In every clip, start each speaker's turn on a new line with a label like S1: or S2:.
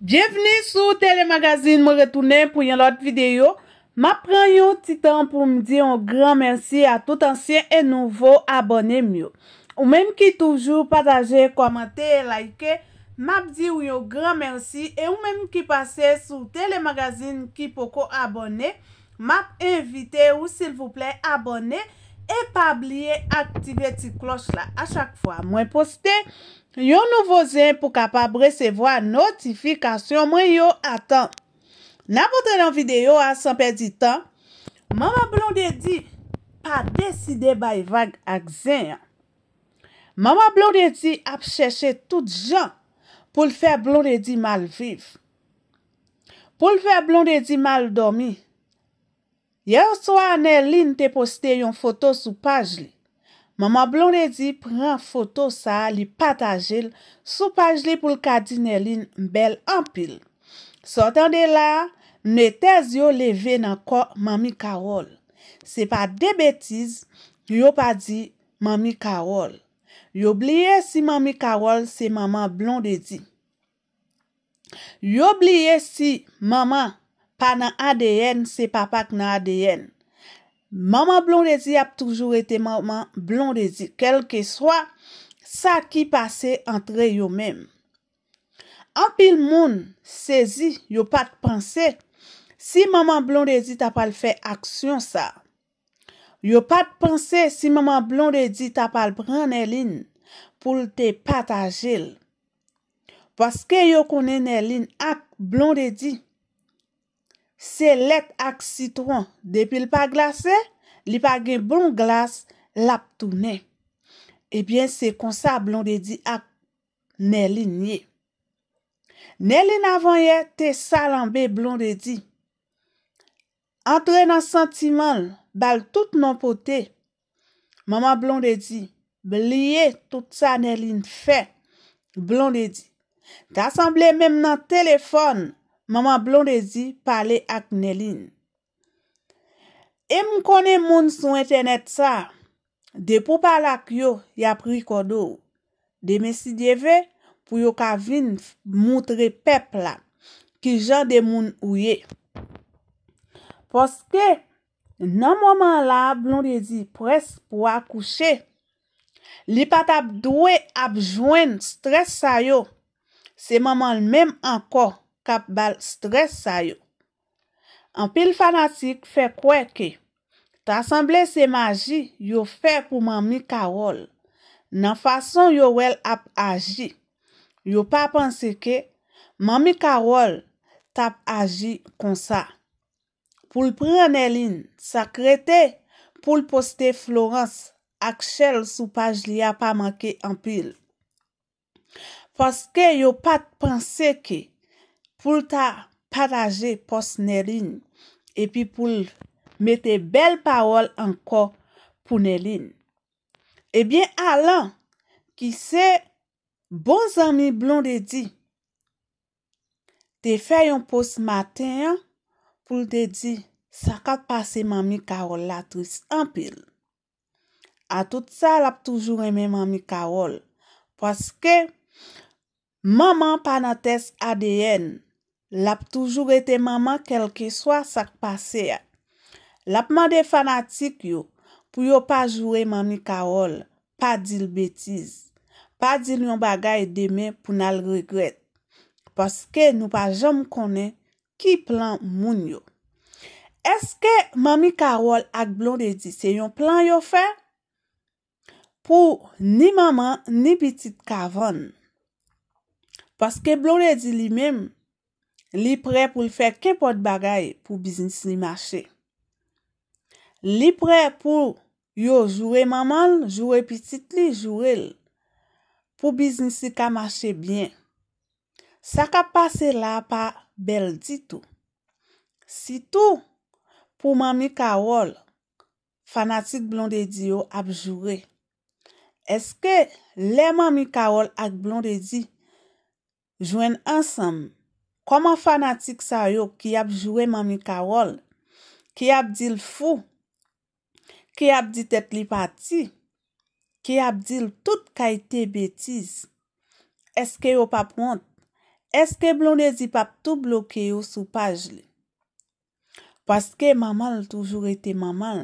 S1: Djeveni sou telemagazin mwen retounen pou yon lot videyo Map pren yon titan pou mdi yon gran mersi a tout ansyen e nouvo abone myo Ou menm ki toujou pataje, komante, like, map di yon gran mersi E ou menm ki pase sou telemagazin ki poko abone Map evite ou silvouple abone E pa bliye aktive ti klos la a chak fwa mwen poste Yon nouvo zen pou kapab resevo a notifikasyon mwen yo atan. Na pote nan videyo a san perdi tan, mama blon de di pa deside bay vag ak zen yan. Mama blon de di ap cheshe tout jan pou l fe blon de di mal viv. Pou l fe blon de di mal domi, yon swa ane lin te poste yon foto sou paj li. Maman blon de di pren foto sa li patajil sou paj li pou l kadi nelin bel ampil. Sotan de la, ne tez yo leve nan ko mami karol. Se pa de betiz, yo pa di mami karol. Yo bliye si mami karol se maman blon de di. Yo bliye si maman pa nan ADN se pa pak nan ADN. Maman blon de di ap toujou ete maman blon de di, kel ke swa sa ki pase antre yo mem. An pil moun, sezi, yo pat panse, si maman blon de di tapal fe aksyon sa. Yo pat panse si maman blon de di tapal bran ne lin pou te pat a jil. Paske yo konen ne lin ak blon de di, Se let ak citron, depil pa glase, li pa gen blon glas, lap tou ne. Ebyen eh se konsa blon de di ap, nelin ye. Nelin avon ye, te salambe blon de di. Antre nan sentiman, bal tout nan pote. Mama blon de di, blie tout sa nelin fe. Blon de di, te asamble men nan telefon. Maman blonde zi pale ak Neline. E m konen moun sou etenet sa. De pou pale ak yo, ya prikodo. De mesi dieve, pou yo ka vin moutre pepla. Ki jan de moun ouye. Poske, nan maman la, blonde zi pres pou akouche. Li pat ap dwe ap jwen stres sa yo. Se maman l menm anko. kap bal stres sa yo. An pil fanatik fe kwe ke, tasemble se maji yo fe pou mami Karol, nan fason yo wel ap aji, yo pa panse ke, mami Karol tap aji kon sa. Poul prene lin sakrete, poul poste Florence, ak chel sou paj li a pa manke an pil. Paske yo pat panse ke, pou l ta padaje pos nerin, epi pou l mette bel pawol anko pou nerin. Ebyen alan, ki se bon zami blon de di, te fè yon pos maten, pou l de di, sakat pase mami kawol la tris anpil. A tout sa, la p toujou reme mami kawol, paske maman panates ADN, Lap toujou ete maman kelke swa sak pase ya. Lap mande fanatik yo pou yo pa joure mami Karol. Pa dil betiz. Pa dil yon bagay deme pou nal regret. Paske nou pa jom konen ki plan moun yo. Eske mami Karol ak Blondie se yon plan yo fe? Po ni maman ni pitit kavon. Paske Blondie li mem. Li pre pou l fè ke pot bagay pou biznis li mache. Li pre pou yo jure mamal, jure pitit li, jure l pou biznis li ka mache byen. Sa ka pase la pa bel ditou. Si tou pou mami ka wol, fanatik blondedi yo ap jure. Eske le mami ka wol ak blondedi jwen ansam? Koman fanatik sa yo ki ap jwè mami karol? Ki ap dil fou? Ki ap ditet li pati? Ki ap dil tout ka ite betiz? Eske yo pa pront? Eske blon de zipap tout bloke yo sou paj li? Paske mamal toujou ete mamal.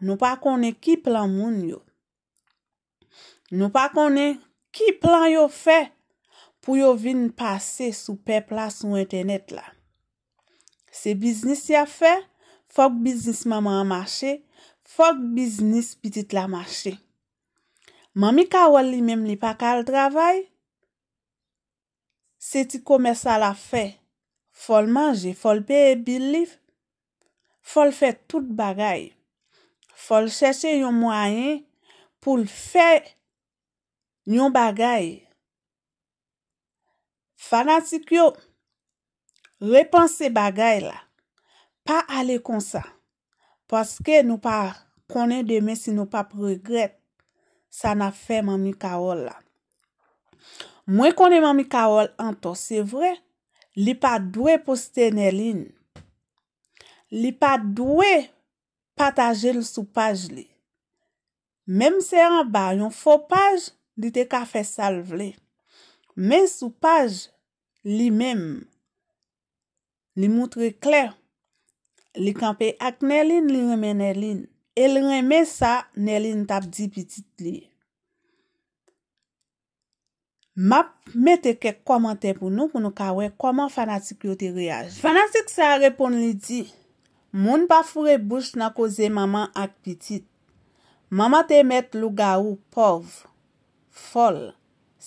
S1: Nou pa kone ki plan moun yo? Nou pa kone ki plan yo fey? pou yo vin pase sou pepla sou internet la. Se biznis ya fe, fok biznis maman amache, fok biznis pitit la amache. Mami kawal li mem li pakal travay, se ti kome sa la fe, fol manje, fol beye biliv, fol fe tout bagay, fol chese yon mwayen, pou l fe yon bagay, Fana sik yo, repanse bagay la, pa ale konsa. Paske nou pa konen deme si nou pa pregret, sa na fe mami kaol la. Mwen konen mami kaol an to, se vre, li pa dwe poste ne lin. Li pa dwe pataje l sou paj li. Mem se an ba, yon fo paj li te ka fe sal vle. Men sou paj li menm, li moutre kler, li kampe ak nelin li reme nelin, e li reme sa nelin tap di pitit li. Map, mette kek komante pou nou pou nou kawen koman fanatik yo te reaj. Fanatik sa repon li di, moun pa fure bouch na koze maman ak pitit. Maman te met lou ga ou pov, fol.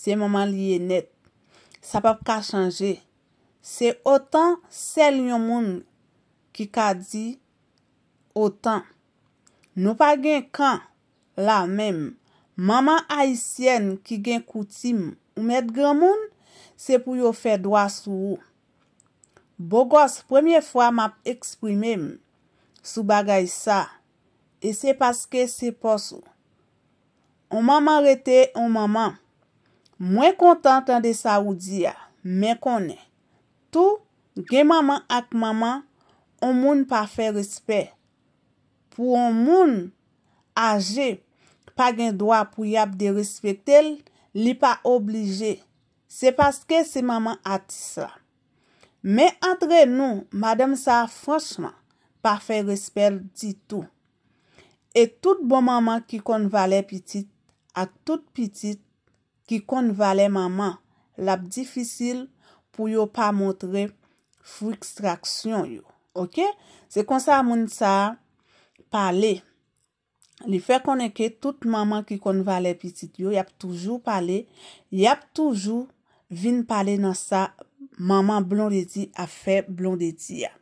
S1: Se maman liye net, sa pap ka chanje. Se otan sel yon moun ki ka di, otan. Nou pa gen kan la men, maman haisyen ki gen koutim, ou met gen moun, se pou yo fe dwa sou ou. Bo gos, premye fwa map eksprime m, sou bagay sa. E se paske se pos ou. Ou maman rete ou maman. Mwen kontant an de sa ou di ya, men konen. Tou gen maman ak maman, on moun pa fe respet. Pou on moun, aje, pa gen doa pou yap de respet el, li pa oblije. Se paske se maman atis la. Men atre nou, madame sa fonsman, pa fe respet di tou. E tout bon maman ki kon valen pitit, ak tout pitit, ki kon valè maman, lap difisil pou yo pa motre fwik straksyon yo. Ok? Se konsa moun sa pale, li fe koneke tout maman ki kon valè pitit yo, yap toujou pale, yap toujou vin pale nan sa maman blondeti a fe blondeti ya.